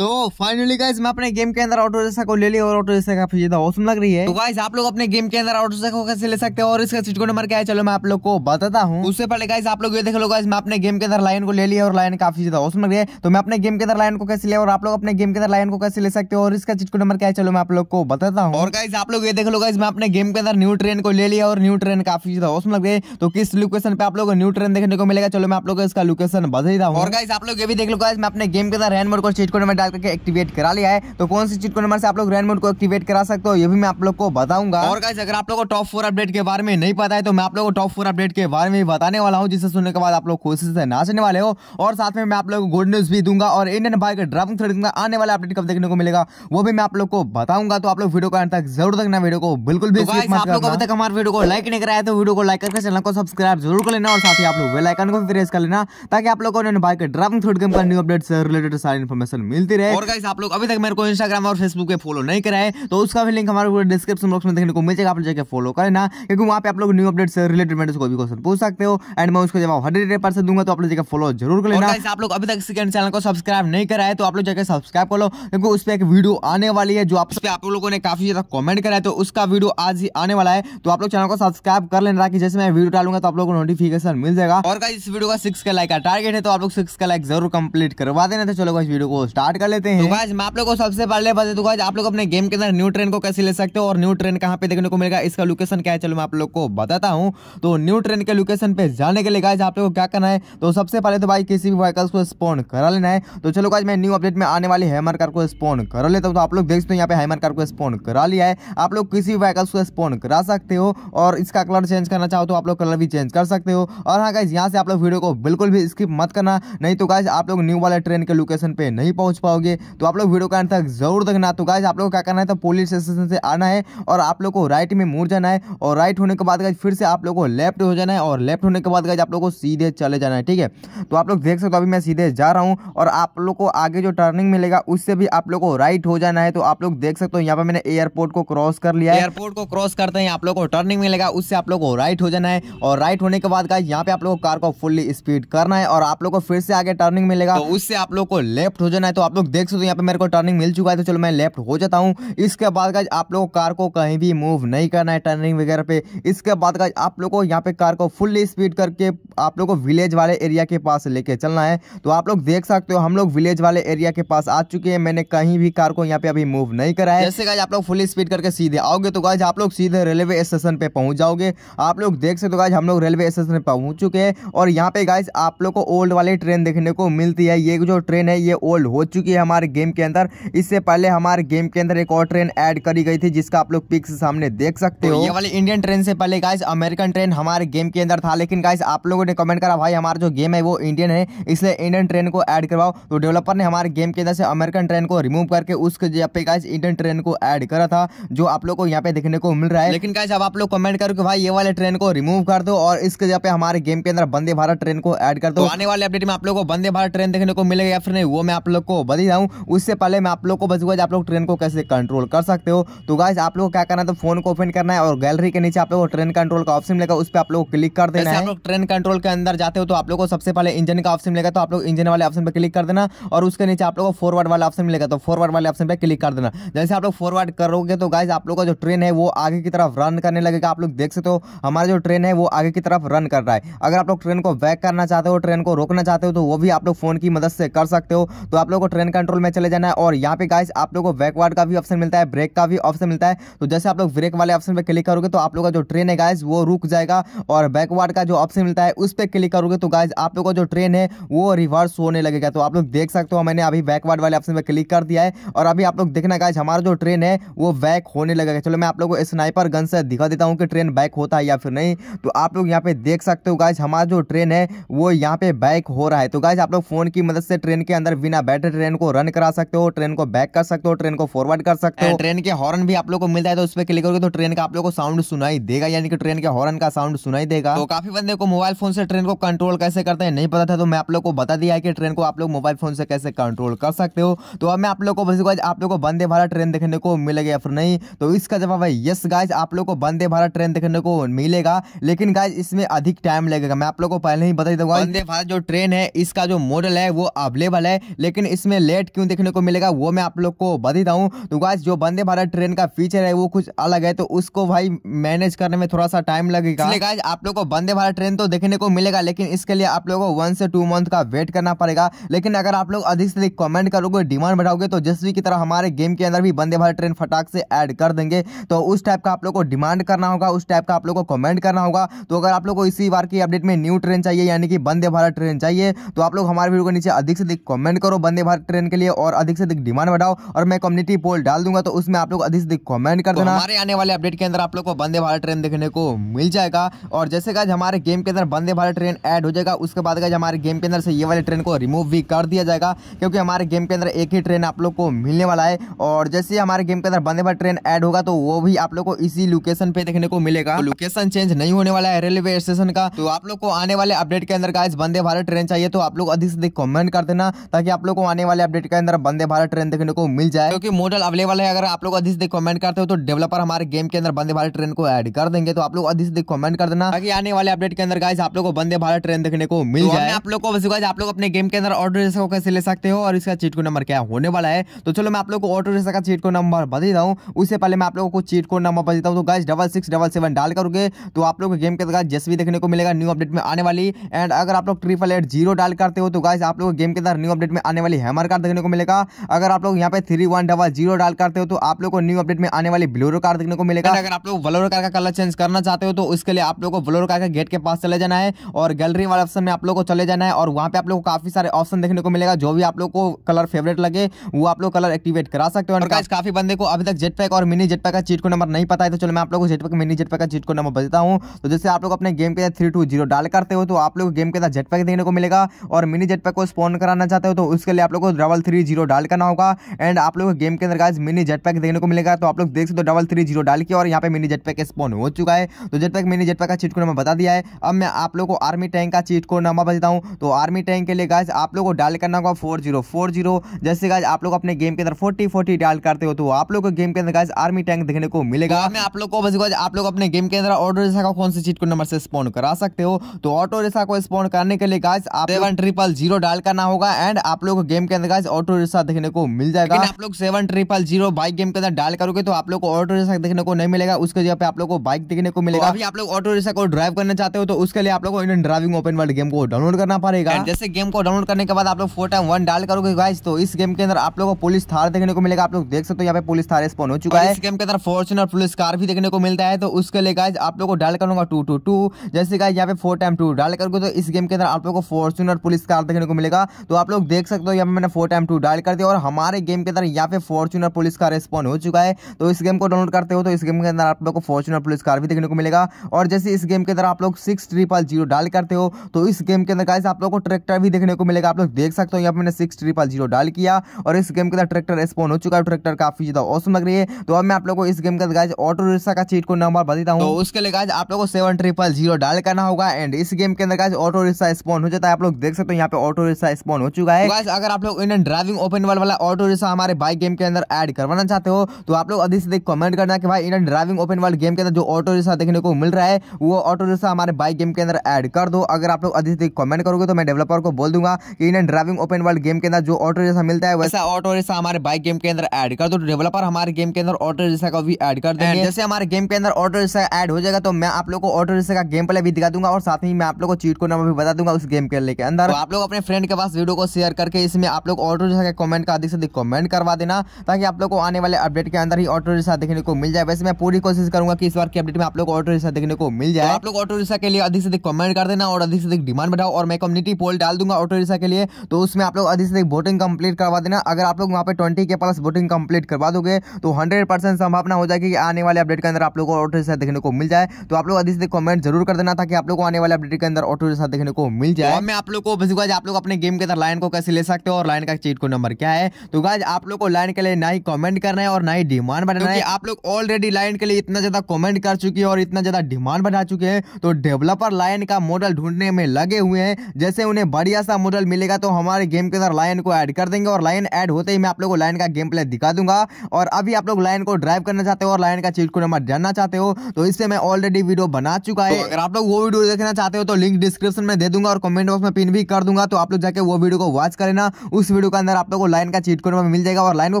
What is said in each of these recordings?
तो finally guys मैं अपने गेम के अंदर ऑटो जैसा को ले लिया और ऑटो जैसा काफी ज्यादा औसम लग रही है तो गाइज आप लोग अपने गेम के अंदर ऑटो जैसा को कैसे ले सकते हो और इसका सीट को नंबर क्या है चलो मैं आप लोग को बताता हूँ उससे पहले गाइज आप लोग ये देख लो गाइज मैं अपने गेम के अंदर लाइन को ले लिया और लाइन काफी ज्यादा औसम लग रही है तो मैं अपने गेम के अंदर लाइन को कैसे लिया और आप लोग अपने गेम के अंदर लाइन को कैसे ले सकते हो और इसका चिटको नंबर क्या है चलो मैं आप लोग को बताता हूँ और गाइज आप लोग ये देख लो गाइज मैं अपने गेम के अंदर न्यू ट्रेन को ले लिया और न्यू ट्रेन काफी ज्यादा औसम लग रही है तो किस लोकेशन पे आप लोग न्यू ट्रेन देखने को मिलेगा चलो मैं आप लोग इसका लोकेशन बता देता हूँ और गाइज आप लोग ये भी देख लो गाइज मैं अपने गेम के अंदर रैन मोड को सीट को नंबर करके एक्टिवेट करा लिया है तो कौन सी चीट को नंबर से आप लोग रैन मोड को एक्टिवेट करा सकते हो ये भी मैं आप लोग को बताऊंगा और कैसे अगर आप लोग को टॉप फोर अपडेट के बारे में नहीं पता है तो मैं आप लोग को टॉप फोर अपडेट के बारे में बताने वाला हूँ जिसे सुनने के बाद आप लोग खुशी से नाचने वाले हो और साथ में मैं आप लोग को गुड न्यूज भी दूंगा और इंडियन बाइक ड्राइविंग थ्रेड दूंगा आने वाला अपडेट कब देखने को मिलेगा वो भी मैं आप लोग को बताऊंगा तो आप लोग वीडियो को अंत तक जरूर देखना वीडियो को बिल्कुल भी तो हमारे वीडियो को लाइक नहीं कराया तो वीडियो को लाइक करके चैनल को सब्सक्राइब जरूर कर लेना और साथ ही आप लोग बेलाइकन को भी प्रेस कर लेना ताकि आप लोगों को Indian bike driving three D game का न्यू अपडेट से रिलेटेड सारी इन्फॉर्मेशन मिलती रहे रहे और गाइस आप लोग अभी तक मेरे को इंस्टाग्राम और फेसबुक पे फॉलो नहीं कराए तो उसका भी लिंक हमारे डिस्क्रिप्शन बॉक्स में देखने को मिल जाएगा आप जाकर फॉलो करें ना क्योंकि वहाँ पे आप लोग न्यू अपडेट से रिलेटेड मैटर्स को भी क्वेश्चन पूछ सकते हो एंड मैं उसको जवाब हंड्रेड परसेंट दूंगा तो आप लोग जाकर फॉलो जरूर कर लेना आप लोग अभी तक सेकंड चैनल को सब्सक्राइब नहीं कराए तो आप लोग जाकर सब्सक्राइब कर लो क्योंकि उस पर एक वीडियो आने वाली है जो आप पे आप लोगों ने काफी ज्यादा कमेंट करा है तो उसका वीडियो आज ही आने वाला है तो आप लोग चैनल को सब्सक्राइब कर लेना ताकि जैसे मैं वीडियो डालूंगा तो आप लोगों को नोटिफिकेशन मिल जाएगा और इस वीडियो का सिक्स का लाइक का टारगेट है तो आप लोग सिक्स का लाइक जरूर कंप्लीट करवा देना तो चलो इस वीडियो को स्टार्ट कर लेते हैं तो आप लोगों को सबसे पहले बता दूँ तो आप लोग अपने गेम के अंदर न्यू ट्रेन को कैसे ले सकते हो और न्यू ट्रेन कहाँ पे देखने को मिलेगा इसका लोकेशन क्या है चलो मैं आप लोग को बताता हूँ तो न्यू ट्रेन के लोकेशन पे जाने के लिए गाइज आप लोग को क्या करना है तो सबसे पहले तो भाई किसी भी व्हीकल्स को स्पॉन करा लेना है तो चलो गाइज मैं न्यू अपडेट में आने वाली हैमर कार को स्पॉन कर लेता हूँ तो आप लोग देख सकते हो यहाँ पे हैमर कार को स्पॉन करा लिया है आप लोग किसी भी व्हीकल्स को स्पॉन करा सकते हो और इसका कलर चेंज करना चाहो तो आप लोग कलर भी चेंज कर सकते हो और हाँ गाइज यहाँ से आप लोग वीडियो को बिल्कुल भी स्किप मत करना नहीं तो गाइज आप लोग न्यू वाले ट्रेन के लोकेशन पे नहीं पहुंच पा पाओगे तो आप लोग वीडियो का तक जरूर देखना तो गाइज आप लोग को क्या करना है तो पुलिस स्टेशन से आना है और आप लोग को राइट में मुड़ जाना है और राइट होने के बाद गाइज फिर से आप लोग को लेफ्ट हो जाना है और लेफ्ट होने के बाद गाइज आप लोग को सीधे चले जाना है ठीक है तो आप लोग देख सकते हो अभी मैं सीधे जा रहा हूँ और आप लोग को आगे जो टर्निंग मिलेगा उससे भी आप लोग को राइट हो जाना है तो आप लोग देख सकते हो यहाँ पर मैंने एयरपोर्ट को क्रॉस कर लिया एयरपोर्ट को क्रॉस करते हैं आप लोग को टर्निंग मिलेगा उससे आप लोग को राइट हो जाना है और राइट होने के बाद गाइज यहाँ पे आप लोग को कार को फुल्ली स्पीड करना है और आप लोग को फिर से आगे टर्निंग मिलेगा उससे आप लोग को लेफ्ट हो जाना है तो आप लोग देख सकते हो यहाँ पे मेरे को टर्निंग मिल चुका है तो चलो मैं लेफ्ट हो जाता हूँ इसके बाद गाइज आप लोग कार को कहीं भी मूव नहीं करना है टर्निंग वगैरह पे इसके बाद गाइज आप लोग को यहाँ पे कार को फुल स्पीड करके आप लोग को विलेज वाले एरिया के पास लेके चलना है तो आप लोग देख सकते हो हम लोग विलेज वाले एरिया के पास आ चुके हैं मैंने कहीं भी कार को यहाँ पे अभी मूव नहीं करा है जैसे गाइज आप लोग फुल स्पीड करके सीधे आओगे तो गाइज आप लोग सीधे रेलवे स्टेशन पे पहुंच जाओगे आप लोग देख सकते हो गाइज हम लोग रेलवे स्टेशन पे पहुंच चुके हैं और यहाँ पे गाइज आप लोग को ओल्ड वाली ट्रेन देखने को मिलती है ये जो ट्रेन है ये ओल्ड हो चुकी चुकी है हमारे गेम के अंदर इससे पहले हमारे गेम के अंदर एक और ट्रेन ऐड करी गई थी जिसका आप लोग पिक्स सामने देख सकते तो हो ये वाली इंडियन ट्रेन से पहले गाइस अमेरिकन ट्रेन हमारे गेम के अंदर था लेकिन गाइस आप लोगों ने कमेंट करा भाई हमारा जो गेम है वो इंडियन है इसलिए इंडियन ट्रेन को ऐड करवाओ तो डेवलपर ने हमारे गेम के अंदर से अमेरिकन ट्रेन को रिमूव करके उसके जगह पे गाइस इंडियन ट्रेन को ऐड करा था जो आप लोग को यहाँ पे देखने को मिल रहा है लेकिन गाइस अब आप लोग कमेंट करो कि भाई ये वाले ट्रेन को रिमूव कर दो और इसके जगह पे हमारे गेम के अंदर वंदे भारत ट्रेन को एड कर दो तो आने वाले अपडेट में आप लोग को वंदे भारत ट्रेन देखने को मिलेगा या फिर नहीं वो मैं आप लोग को ही रहा हूँ उससे पहले मैं आप लोग को बस आप लोग ट्रेन को कैसे कंट्रोल कर सकते हो तो गाइज आप लोग क्या करना है तो फोन को ओपन करना है और गैलरी के नीचे आप लोग ट्रेन कंट्रोल का ऑप्शन मिलेगा उस पर आप लोग क्लिक कर देना है आप लोग ट्रेन कंट्रोल के अंदर जाते हो तो आप लोग को सबसे पहले इंजन का ऑप्शन मिलेगा तो आप लोग इंजन वाले ऑप्शन पर क्लिक कर देना और उसके नीचे आप लोग को फॉरवर्ड वाला ऑप्शन मिलेगा तो फॉरवर्ड वाले ऑप्शन पर क्लिक कर देना जैसे आप लोग फॉरवर्ड करोगे तो गाइज आप लोग का जो ट्रेन है वो आगे की तरफ रन करने लगेगा आप लोग देख सकते हो हमारा जो ट्रेन है वो आगे की तरफ रन कर रहा है अगर आप लोग ट्रेन को बैक करना चाहते हो ट्रेन को रोकना चाहते हो तो वो भी आप लोग फोन की मदद से कर सकते हो तो आप लोग को ट्रेन हैंड कंट्रोल में चले जाना है और यहाँ पे गाइस आप लोगों को बैकवर्ड का भी ऑप्शन मिलता है ब्रेक का भी ऑप्शन मिलता है तो जैसे आप लोग ब्रेक वाले ऑप्शन पर क्लिक करोगे तो आप लोग का जो ट्रेन है गाइज वो रुक जाएगा और बैकवर्ड का जो ऑप्शन मिलता है उस पर क्लिक करोगे तो गाइज आप लोग का जो ट्रेन है वो रिवर्स होने लगेगा तो आप लोग देख सकते हो मैंने अभी बैकवर्ड वाले ऑप्शन पर क्लिक कर दिया है और अभी आप लोग देखना गाइज हमारा जो ट्रेन है वो बैक होने लगेगा चलो मैं आप लोग को स्नाइपर गन से दिखा देता हूँ कि ट्रेन बैक होता है या फिर नहीं तो आप लोग यहाँ पे देख सकते हो गाइज हमारा जो ट्रेन है वो यहाँ पे बैक हो रहा है तो गाइज आप लोग फोन की मदद से ट्रेन के अंदर बिना बैटरी ट्रेन को रन करा सकते हो ट्रेन को बैक कर सकते हो ट्रेन को फॉरवर्ड कर सकते हो ट्रेन के हॉर्न भी आप लोग को मिल जाए तो उस पर क्लिक करोगे तो ट्रेन का आप लोग को साउंड सुनाई देगा यानी कि ट्रेन के हॉर्न का साउंड सुनाई देगा तो काफी बंदे को मोबाइल फोन से ट्रेन को कंट्रोल कैसे करते हैं नहीं पता था तो मैं आप लोग को बता दिया है कि ट्रेन को आप लोग मोबाइल फोन से कैसे कंट्रोल कर सकते हो तो अब मैं आप लोग को बस आप लोग को वंदे भारत ट्रेन देखने को मिलेगा या फिर नहीं तो इसका जवाब है यस गाइज आप लोग को वंदे भारत ट्रेन देखने को मिलेगा लेकिन गाइज इसमें अधिक टाइम लगेगा मैं आप लोग को पहले ही बता दूंगा वंदे भारत जो ट्रेन है इसका जो मॉडल है वो अवेलेबल है लेकिन इसमें लेट क्यों देखने को मिलेगा वो मैं आप लोग को बता दूँ तो गाइज जो वंदे भारत ट्रेन का फीचर है वो कुछ अलग है तो उसको भाई मैनेज करने में थोड़ा सा टाइम लगेगा गाइज आप लोग को वंदे भारत ट्रेन तो देखने को मिलेगा लेकिन इसके लिए आप लोगों को वन से टू मंथ का वेट करना पड़ेगा लेकिन अगर आप लोग अधिक से अधिक कॉमेंट करोगे डिमांड बढ़ाओगे तो जसवी की तरह हमारे गेम के अंदर भी वंदे भारत ट्रेन फटाक से एड कर देंगे तो उस टाइप का आप लोग को डिमांड करना होगा उस टाइप का आप लोग को कॉमेंट करना होगा तो अगर आप लोग को इसी बार की अपडेट में न्यू ट्रेन चाहिए यानी कि वंदे भारत ट्रेन चाहिए तो आप लोग हमारे वीडियो को नीचे अधिक से अधिक कमेंट करो वंदे भारत ट्रेन के लिए और अधिक से अधिक डिमांड बढ़ाओ और मैं कम्युनिटी पोल डाल दूंगा तो उसमें आप लोग अधिक से अधिक कॉमेंट कर तो देना हमारे आने वाले अपडेट के अंदर आप लोग को वंदे भारत ट्रेन देखने को मिल जाएगा और जैसे गाज हमारे गेम के अंदर वंदे भारत ट्रेन एड हो जाएगा उसके बाद गाज हमारे गेम के अंदर से ये वाले ट्रेन को रिमूव भी कर दिया जाएगा क्योंकि हमारे गेम के अंदर एक ही ट्रेन आप लोग को मिलने वाला है और जैसे ही हमारे गेम के अंदर वंदे भारत ट्रेन ऐड होगा तो वो भी आप लोग को इसी लोकेशन पे देखने को मिलेगा लोकेशन तो चेंज नहीं होने वाला है रेलवे स्टेशन का तो आप लोग को आने वाले अपडेट के अंदर गाइज वंदे भारत ट्रेन चाहिए तो आप लोग अधिक से अधिक कॉमेंट कर देना ताकि आप लोग को आने वाले वाले अपडेट के अंदर बंदे भारत ट्रेन देखने को मिल जाए क्योंकि मॉडल अवेलेबल है अगर आप लोग अधिक से कमेंट करते हो तो डेवलपर हमारे गेम के अंदर बंदे भारत ट्रेन को ऐड कर देंगे तो आप लोग अधिक से कमेंट कर देना बाकी आने वाले अपडेट के अंदर गाइस आप लोग को बंदे भारत ट्रेन देखने को मिल तो जाए आप लोग को आप लोग अपने गेम के अंदर ऑटो रेसा को कैसे ले सकते हो और इसका चीट को नंबर क्या होने वाला है तो चलो मैं आप लोग को ऑटो रेसा का चीट को नंबर बता हूँ उससे पहले मैं आप लोगों को चीट को नंबर बता हूँ तो guys double six double seven डाल करोगे तो आप लोग गेम के अंदर जैसे भी देखने को मिलेगा न्यू अपडेट में आने वाली एंड अगर आप लोग ट्रिपल एट जीरो डाल करते हो तो गाइस आप लोग गेम के अंदर न्यू अपडेट में आने वाली हैमर कार देखने को मिलेगा अगर आप लोग यहाँ पे थ्री वन डबल जीरो डाल करते हो तो आप लोग को न्यू अपडेट में आने वाली ब्लोरो कार देखने को मिलेगा अगर आप लोग वलोरो कार का कलर चेंज करना चाहते हो तो उसके लिए आप लोग को वलोरो कार के गेट के पास चले जाना है और गैलरी वाले ऑप्शन में आप लोग को चले जाना है और वहाँ पे आप लोग को काफी सारे ऑप्शन देखने को मिलेगा जो भी आप लोग को कलर फेवरेट लगे वो आप लोग कलर एक्टिवेट करा सकते हो काफी बंदे को अभी तक जेट पैक और मिनी जेट पैक का चीट को नंबर नहीं पता है तो चलो मैं आप लोग को jet pack mini jet pack का चीट को नंबर बताता हूँ तो जैसे आप लोग अपने गेम के थ्री टू जीरो डाल करते हो तो आप लोग गेम के साथ जेट पैक देखने को मिलेगा और मिनी जेट पैक को स्पॉन कराना चाहते हो तो उसके लिए आप लोग को डबल थ्री जीरो डाल करना होगा एंड आप लोग गेम के अंदर गाइज मिनी जेट पैक देखने को मिलेगा तो आप लोग देख सकते हो डबल थ्री जीरो डाल के और यहाँ पे मिनी जेट पैक स्पॉन हो चुका है तो jet pack mini jet pack का चीट को नंबर बता दिया है अब मैं आप लोग को आर्मी टैंक का चीट को नंबर बताता हूँ तो आर्मी टैंक के लिए गाइज आप लोग को डाल करना होगा फोर जीरो फोर जीरो जैसे गाइज आप लोग अपने गेम के अंदर फोर्टी फोर्टी डाल करते हो तो आप लोग को गेम के अंदर गाइज आर्मी टैंक देखने को मिलेगा तो मैं आप लोग को बस गाइज आप लोग अपने गेम के अंदर ऑटो रेसा का कौन से चीट को नंबर से स्पॉन करा सकते हो तो ऑटो रेसा को स्पॉन करने के लिए गाइज आप सेवन ट्रिपल जीरो डाल करना होगा एंड आप लोग गेम के अंदर गाइस ऑटो रिक्शा देखने को मिल जाएगा आप लोग seven triple zero bike game के अंदर डाल करोगे तो आप लोग को ऑटो रिक्शा देखने को नहीं मिलेगा उसके जगह पे आप लोग को बाइक देखने को मिलेगा अभी आप लोग ऑटो रिक्शा को ड्राइव करना चाहते हो तो उसके लिए आप लोग Indian driving open world game को डाउनलोड करना पड़ेगा जैसे गेम को डाउनलोड करने के बाद आप लोग फोर टाइम वन डाल करोगे गाइस तो इस गेम के अंदर आप लोग को पुलिस थार देखने को मिलेगा आप लोग देख सकते हो यहाँ पे पुलिस थार स्पॉन हो चुका है इस गेम के अंदर फॉर्चुनर पुलिस कार भी देखने को मिलता है तो उसके लिए गाइज आप लोग को डाल करूंगा टू टू टू जैसे गाइज यहाँ पे फोर टाइम टू डाल करोगे तो इस गेम के अंदर आप लोग को फॉर्चुनर पुलिस कार देखने को मिलेगा तो आप लोग देख सकते हो यहाँ पे मैंने फोर टाइम टू डायल कर दिया और हमारे गेम के अंदर यहाँ पे फॉर्चुनर पुलिस का रिस्पॉन्ड हो चुका है तो इस गेम को डाउनलोड करते हो तो इस गेम के अंदर आप लोग को फॉर्चुनर पुलिस कार भी देखने को मिलेगा और जैसे इस गेम के अंदर आप लोग सिक्स ट्रिपल जीरो डायल करते हो तो इस गेम के अंदर गाइस आप लोग को ट्रैक्टर भी देखने को मिलेगा आप लोग देख सकते हो यहाँ पर मैंने सिक्स ट्रिपल जीरो डायल किया और इस गेम के अंदर ट्रैक्टर रिस्पॉन्ड हो चुका है ट्रैक्टर काफी ज्यादा औसम लग रही है तो अब मैं आप लोग को इस गेम के अंदर गाइज ऑटो रिक्शा का चीट को नंबर बताता हूँ तो उसके लिए गाइज आप लोग को सेवन ट्रिपल जीरो डायल करना होगा एंड इस गेम के अंदर गाइज ऑटो रिक्शा स्पॉन हो जाता है आप लोग देख सकते हो यहाँ पे ऑटो रिक्शा स्पॉन हो चुका है तो अगर आप लोग एंड ड्राइविंग ओपन वर्ल्ड वाला ऑटो रिक्शा हमारे बाइक गेम के अंदर ऐड करवाना चाहते हो तो आप लोग अधिक से अधिक कमेंट करना कि भाई Indian driving open world game के अंदर जो ऑटो रिक्शा देखने को मिल रहा है वो ऑटो रिक्शा हमारे बाइक गेम के अंदर ऐड कर दो अगर आप लोग अधिक से अधिक कमेंट करोगे तो मैं डेवलपर को बोल दूंगा कि Indian driving open world game के अंदर जो ऑटो रिक्शा मिलता है वैसा ऑटो रिक्शा हमारे बाइक गेम के अंदर ऐड कर दो डेवलपर तो हमारे गेम के अंदर ऑटो रिक्शा का भी एड कर देंगे जैसे हमारे गेम के अंदर ऑटो रिक्शा एड हो जाएगा तो मैं आप लोग को ऑटो रिक्शा का गेम प्ले भी दिखा दूंगा और साथ ही मैं आप लोग को चीट को नंबर भी बता दूंगा उस गेम के लेके अंदर तो आप लोग अपने फ्रेंड के पास वीडियो को शेयर करके इसमें आप लोग ऑटो रिक्शा के कमेंट का अधिक से अधिक कमेंट करवा देना ताकि आप लोग को आने वाले अपडेट के अंदर ही ऑटो रिक्शा देखने को मिल जाए वैसे मैं पूरी कोशिश करूंगा कि इस बार की अपडेट में आप लोग ऑटो रिक्शा देखने को मिल जाए तो आप लोग ऑटो रिक्शा के लिए अधिक से अधिक कमेंट कर देना और अधिक से अधिक डिमांड बढ़ाओ और मैं कम्युनिटी पोल डाल दूंगा ऑटो रिक्शा के लिए तो उसमें आप लोग अधिक से अधिक वोटिंग कंप्लीट करवा देना अगर आप लोग वहाँ पे ट्वेंटी के प्लस वोटिंग कंप्लीट करवा दोगे तो हंड्रेड संभावना हो जाएगी कि आने वाले अपडेट के अंदर आप लोग को ऑटो रिक्शा देखने को मिल जाए तो आप लोग अधिक से अधिक कमेंट जरूर कर देना ताकि आप लोग को आने वाले अपडेट के अंदर ऑटो रिक्शा देखने को मिल जाए तो मैं आप लोग को बताऊंगा आप लोग अपने गेम के अंदर लाइन को कैसे ले सकते हो और लाइन का चीट को नंबर क्या है तो गाइज आप लोग को लाइन के लिए ना ही कॉमेंट करना है और ना ही डिमांड बनाना है आप लोग ऑलरेडी लाइन के लिए इतना ज्यादा कॉमेंट कर चुकी है और इतना ज्यादा डिमांड बढ़ा चुके हैं तो डेवलपर लाइन का मॉडल ढूंढने में लगे हुए हैं जैसे उन्हें बढ़िया सा मॉडल मिलेगा तो हमारे गेम के अंदर लाइन को ऐड कर देंगे और लाइन ऐड होते ही मैं आप लोग को लाइन का गेम प्ले दिखा दूंगा और अभी आप लोग लाइन को ड्राइव करना चाहते हो और लाइन का चीट को नंबर जानना चाहते हो तो इससे मैं ऑलरेडी वीडियो बना चुका है तो अगर आप लोग वो वीडियो देखना चाहते हो तो लिंक डिस्क्रिप्शन में दे दूंगा और कमेंट बॉक्स में पिन भी कर दूंगा तो आप लोग जाके वो वीडियो को वॉच करना उस वीडियो के अंदर आप लोग को लाइन का चीट कोड में मिल जाएगा और लाइन को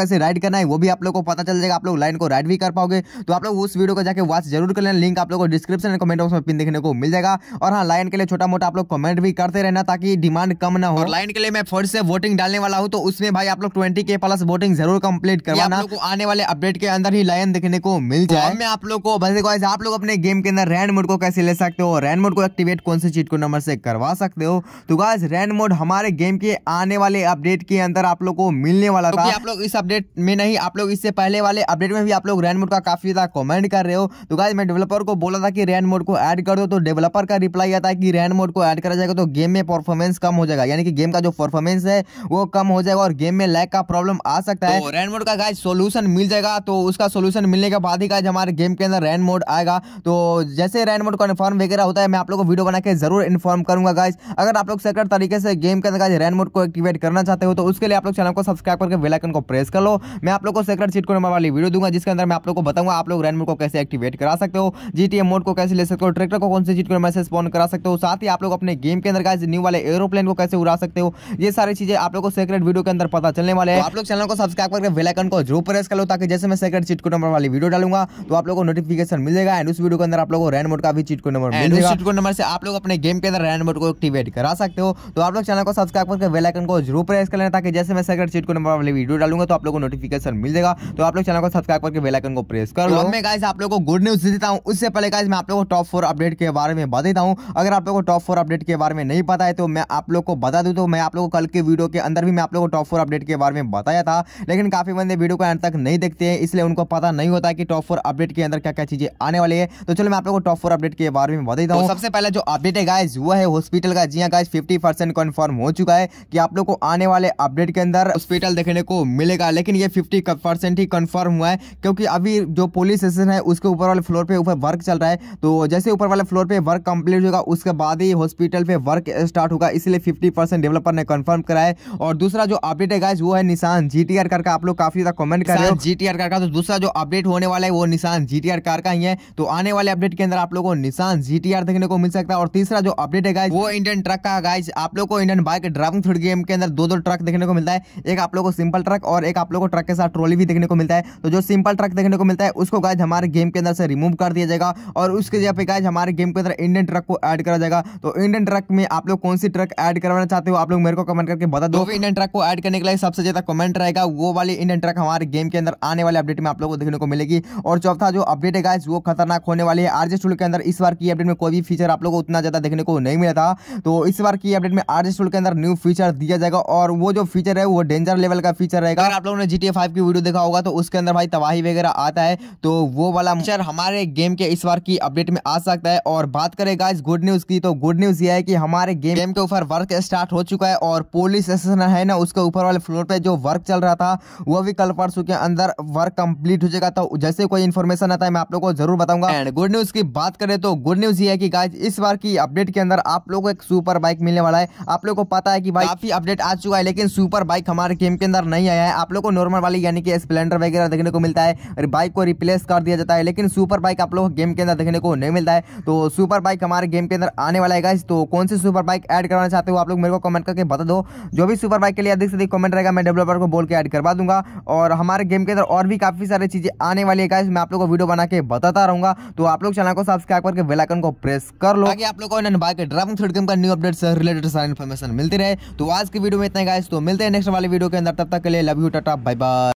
कैसे राइड करना है वो भी आप लोग को पता चल जाएगा आप लोग लाइन को राइड भी कर पाओगे तो आप लोग उस वीडियो को जाकर वॉच जरूर कर लेना लिंक आप लोग को डिस्क्रिप्शन एंड कमेंट बॉक्स में पिन देखने को मिल जाएगा और हाँ लाइन के लिए छोटा मोटा आप लोग कमेंट भी करते रहना ताकि डिमांड कम ना हो लाइन के लिए मैं फोर्स से वोटिंग डालने वाला हूँ तो उसमें भाई आप लोग ट्वेंटी के प्लस वोटिंग जरूर कंप्लीट करवाना आने वाले अपडेट के अंदर ही लाइन देखने को मिल तो जाए मैं आप लोग को बस आप लोग अपने गेम के अंदर रैंड मोड को कैसे ले सकते हो रैंड मोड को एक्टिवेट कौन से चीट को नंबर से करवा सकते हो तो गाइस रैंड मोड हमारे गेम के आने वाले अपडेट अपडेट के अंदर आप लोग को मिलने वाला था आप लोग इस अपडेट में नहीं आप लोग इससे पहले वाले अपडेट में भी आप लोग रैन मोड का काफी ज्यादा कमेंट कर रहे हो तो गाइज मैं डेवलपर को बोला था कि रैन मोड को ऐड कर दो तो डेवलपर का रिप्लाई आता है कि रैन मोड को ऐड करा जाएगा तो गेम में परफॉर्मेंस कम हो जाएगा यानी कि गेम का जो परफॉर्मेंस है वो कम हो जाएगा और गेम में लैक का प्रॉब्लम आ सकता है रैन तो मोड का गाइज सोल्यूशन मिल जाएगा तो उसका सोल्यूशन मिलने के बाद ही गाइज हमारे गेम के अंदर रैन मोड आएगा तो जैसे रैन मोड कन्फर्म वगैरह होता है मैं आप लोग को वीडियो बना के जरूर इन्फॉर्म करूंगा गाइज अगर आप लोग सेकर तरीके से गेम के अंदर रैन मोड को एक्टिवेट करना चाहते चाहते हो तो उसके लिए आप लोग चैनल को सब्सक्राइब करके बेलाइकन को प्रेस कर लो मैं आप लोग को सेक्रेट चीट को नंबर वाली वीडियो दूंगा जिसके अंदर मैं आप लोग को बताऊंगा आप लोग रैन मोड को कैसे एक्टिवेट करा सकते हो जी मोड को कैसे ले सकते हो ट्रैक्टर को कौन से चीट को मैसेज स्पॉन करा सकते हो साथ ही आप लोग अपने गेम के अंदर का न्यू वाले एरोप्लेन को कैसे उड़ा सकते हो ये सारी चीजें आप लोग को सेक्रेट वीडियो के अंदर पता चलने वाले हैं आप लोग चैनल को सब्सक्राइब करके बेलाइकन को जरूर प्रेस कर लो ताकि जैसे मैं सेक्रेट चीट को नंबर वाली वीडियो डालूंगा तो आप लोग को नोटिफिकेशन मिलेगा एंड उस वीडियो के अंदर आप लोग रैन मोड का भी चीट को नंबर चीट को नंबर से आप लोग अपने गेम के अंदर रैन मोड को एक्टिवेट करा सकते हो तो आप लोग चैनल को सब्सक्राइब करके बेलाइकन को जरूर प्रेस कर लेना ताकि जैसे मैं सेक्रेट चीट को नंबर वाली वीडियो डालूंगा तो आप लोगों को नोटिफिकेशन मिल जाएगा तो आप लोग चैनल को सब्सक्राइब करके बेलाइकन को प्रेस कर लो मैं गाइस आप लोगों को गुड न्यूज देता हूँ उससे पहले गाइस मैं आप लोगों को टॉप फोर अपडेट के बारे में बता देता हूँ अगर आप लोग को टॉप फोर अपडेट के बारे में नहीं पता है तो मैं आप लोग को बता दूँ तो मैं आप लोग को कल के वीडियो के अंदर भी मैं आप लोग को टॉप फोर अपडेट के बारे में बताया था लेकिन काफी बंदे वीडियो को अंत तक नहीं देखते हैं इसलिए उनको पता नहीं होता कि टॉप फोर अपडेट के अंदर क्या क्या चीजें आने वाली है तो चलो मैं आप लोग को टॉप फोर अपडेट के बारे में बता देता तो हूँ सबसे पहले जो अपडेट है गाइज हुआ है हॉस्पिटल का जी हाँ गाइज फिफ्टी कंफर्म हो चुका है कि आप लोग को आने वाले वाले अपडेट के अंदर हॉस्पिटल देखने को मिलेगा लेकिन ये फिफ्टी परसेंट ही कन्फर्म हुआ है क्योंकि अभी जो पुलिस स्टेशन है उसके ऊपर वाले फ्लोर पे ऊपर वर्क चल रहा है तो जैसे ऊपर वाले फ्लोर पे वर्क कंप्लीट होगा उसके बाद ही हॉस्पिटल पे वर्क स्टार्ट होगा इसलिए फिफ्टी डेवलपर ने कन्फर्म करा है और दूसरा जो अपडेट है गाइज वो है निशान जी टी का आप लोग काफी ज्यादा कॉमेंट कर रहे हैं जी कार का तो दूसरा जो अपडेट होने वाला है वो निशान जी कार का ही है तो आने वाले अपडेट के अंदर आप लोगों को निशान जी देखने को मिल सकता है और तीसरा जो अपडेट है गाइज वो इंडियन ट्रक का गाइज आप लोग को Indian bike driving three game के अंदर दो दो ट्रक ट्रक देखने को मिलता है एक आप लोग को सिंपल ट्रक और एक आप लोग को ट्रक के साथ ट्रॉली भी देखने को मिलता है तो जो सिंपल ट्रक देखने को मिलता है उसको गाइज हमारे गेम के अंदर से रिमूव कर दिया जाएगा और उसके जगह पे गाइज हमारे गेम के अंदर इंडियन ट्रक को ऐड करा जाएगा तो इंडियन ट्रक में आप लोग कौन सी ट्रक ऐड करवाना चाहते हो आप लोग मेरे को कमेंट करके बता दो इंडियन ट्रक को ऐड करने के लिए सबसे ज्यादा कमेंट रहेगा वो वाली इंडियन ट्रक हमारे गेम के अंदर आने वाले अपडेट में आप लोग को देखने को मिलेगी और चौथा जो अपडेट है गाइज वो खतरनाक होने वाली है आरजे स्टूल के अंदर इस बार की अपडेट में कोई भी फीचर आप लोग को उतना ज्यादा देखने को नहीं मिला था तो इस बार की अपडेट में आरजे स्टूल के अंदर न्यू फीचर दिया जाएगा और वो जो फीचर है वो डेंजर लेवल का फीचर रहेगा अगर आप लोगों ने जी टी की वीडियो देखा होगा तो उसके अंदर भाई तबाही वगैरह आता है तो वो वाला फीचर हमारे गेम के इस बार की अपडेट में आ सकता है और बात करेगा इस गुड न्यूज की तो गुड न्यूज ये है कि हमारे गेम गेम के ऊपर वर्क स्टार्ट हो चुका है और पुलिस स्टेशन है ना उसके ऊपर वाले फ्लोर पे जो वर्क चल रहा था वो भी कल परसों के अंदर वर्क कंप्लीट हो जाएगा तो जैसे कोई इन्फॉर्मेशन आता है मैं आप लोगों को जरूर बताऊंगा एंड गुड न्यूज की बात करें तो गुड न्यूज ये है कि गाइज इस बार की अपडेट के अंदर आप लोगों को एक सुपर बाइक मिलने वाला है आप लोगों को पता है कि भाई काफी अपडेट आ चुका है लेकिन सुपर बाइक हमारे गेम के अंदर नहीं आया है आप लोग को नॉर्मल वाली यानी कि स्प्लेंडर वगैरह देखने को मिलता है और बाइक को रिप्लेस कर दिया जाता है लेकिन सुपर बाइक आप लोग गेम के अंदर देखने को नहीं मिलता है तो सुपर बाइक हमारे गेम के अंदर आने वाला है गाइस तो कौन सी सुपर बाइक ऐड करवाना चाहते हो आप लोग मेरे को कमेंट करके बता दो जो भी सुपर बाइक के लिए अधिक से अधिक कमेंट रहेगा मैं डेवलपर को बोल के ऐड करवा दूंगा और हमारे गेम के अंदर और भी काफ़ी सारी चीज़ें आने वाली है गाइस मैं आप लोग को वीडियो बना के बताता रहूंगा तो आप लोग चैनल को सब्सक्राइब करके बेलाइकन को प्रेस कर लो आगे आप लोग को बाइक ड्राइविंग थ्रेड का न्यू अपडेट से रिलेटेड सारी इन्फॉर्मेशन मिलती रहे तो आज की वीडियो में इतना गाइस तो मिलते हैं नेक्स्ट वाले वीडियो के अंदर तब तक के लिए love you tata bye bye